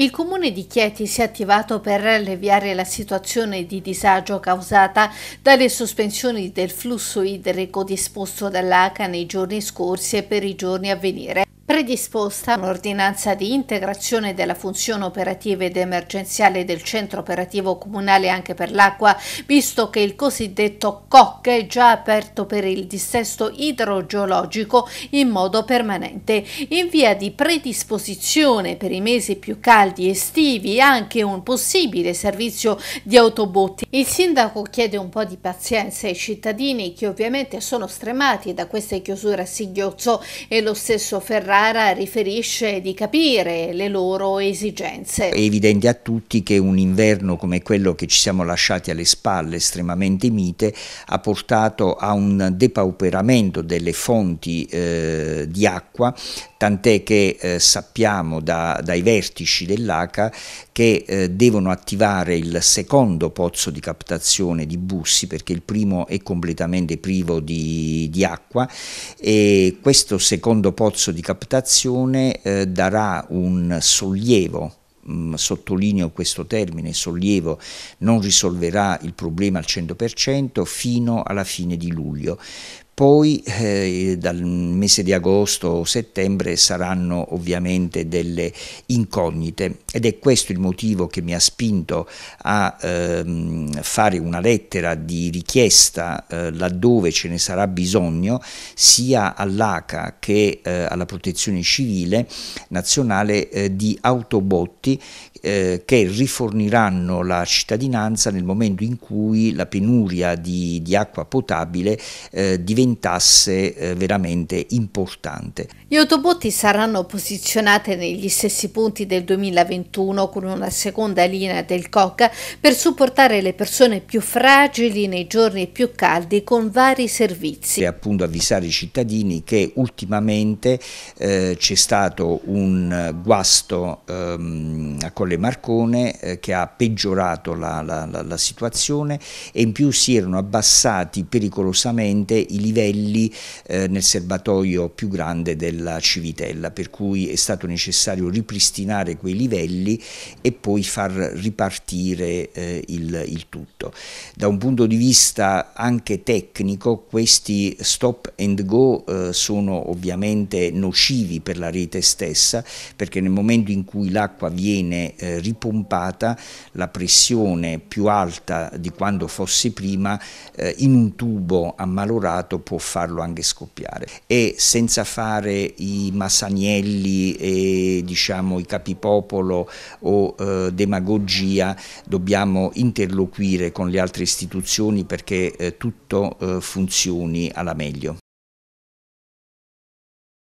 Il comune di Chieti si è attivato per alleviare la situazione di disagio causata dalle sospensioni del flusso idrico disposto dall'ACA nei giorni scorsi e per i giorni a venire predisposta un'ordinanza di integrazione della funzione operativa ed emergenziale del centro operativo comunale anche per l'acqua, visto che il cosiddetto COC è già aperto per il dissesto idrogeologico in modo permanente. In via di predisposizione per i mesi più caldi estivi anche un possibile servizio di autobotti. Il sindaco chiede un po' di pazienza ai cittadini che ovviamente sono stremati da queste chiusure a singhiozzo e lo stesso Ferrari Ferrara riferisce di capire le loro esigenze. È evidente a tutti che un inverno come quello che ci siamo lasciati alle spalle, estremamente mite, ha portato a un depauperamento delle fonti eh, di acqua, tant'è che eh, sappiamo da, dai vertici dell'ACA che eh, devono attivare il secondo pozzo di captazione di bussi perché il primo è completamente privo di, di acqua e questo secondo pozzo di captazione esortazione eh, darà un sollievo mm, sottolineo questo termine, sollievo, non risolverà il problema al 100% fino alla fine di luglio, poi eh, dal mese di agosto o settembre saranno ovviamente delle incognite ed è questo il motivo che mi ha spinto a ehm, fare una lettera di richiesta eh, laddove ce ne sarà bisogno sia all'ACA che eh, alla protezione civile nazionale eh, di autobotti eh, che riforniranno la cittadinanza nel momento in cui la penuria di, di acqua potabile eh, diventa diventasse eh, veramente importante. Gli autobotti saranno posizionati negli stessi punti del 2021 con una seconda linea del COC per supportare le persone più fragili nei giorni più caldi con vari servizi. E appunto avvisare i cittadini che ultimamente eh, c'è stato un guasto ehm, a Colle Marcone eh, che ha peggiorato la, la, la, la situazione e in più si erano abbassati pericolosamente i livelli livelli eh, nel serbatoio più grande della Civitella, per cui è stato necessario ripristinare quei livelli e poi far ripartire eh, il, il tutto. Da un punto di vista anche tecnico questi stop and go eh, sono ovviamente nocivi per la rete stessa perché nel momento in cui l'acqua viene eh, ripompata la pressione più alta di quando fosse prima eh, in un tubo ammalorato può farlo anche scoppiare e senza fare i masanielli e diciamo i capipopolo o eh, demagogia dobbiamo interloquire con le altre istituzioni perché eh, tutto eh, funzioni alla meglio.